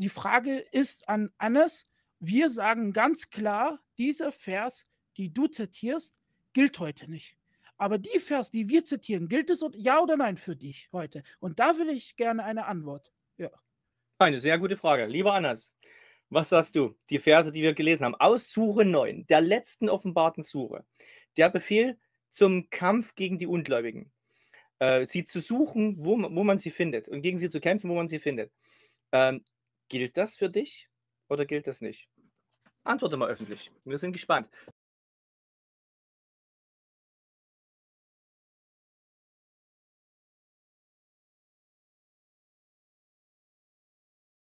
die Frage ist an Annes. Wir sagen ganz klar, dieser Vers, die du zitierst, gilt heute nicht. Aber die Vers, die wir zitieren, gilt es ja oder nein für dich heute? Und da will ich gerne eine Antwort. Ja. Eine sehr gute Frage. Lieber Annas, was sagst du? Die Verse, die wir gelesen haben, aus Suche 9, der letzten offenbarten Suche, der Befehl zum Kampf gegen die Ungläubigen, äh, sie zu suchen, wo, wo man sie findet und gegen sie zu kämpfen, wo man sie findet. Ähm, Gilt das für dich oder gilt das nicht? Antworte mal öffentlich. Wir sind gespannt.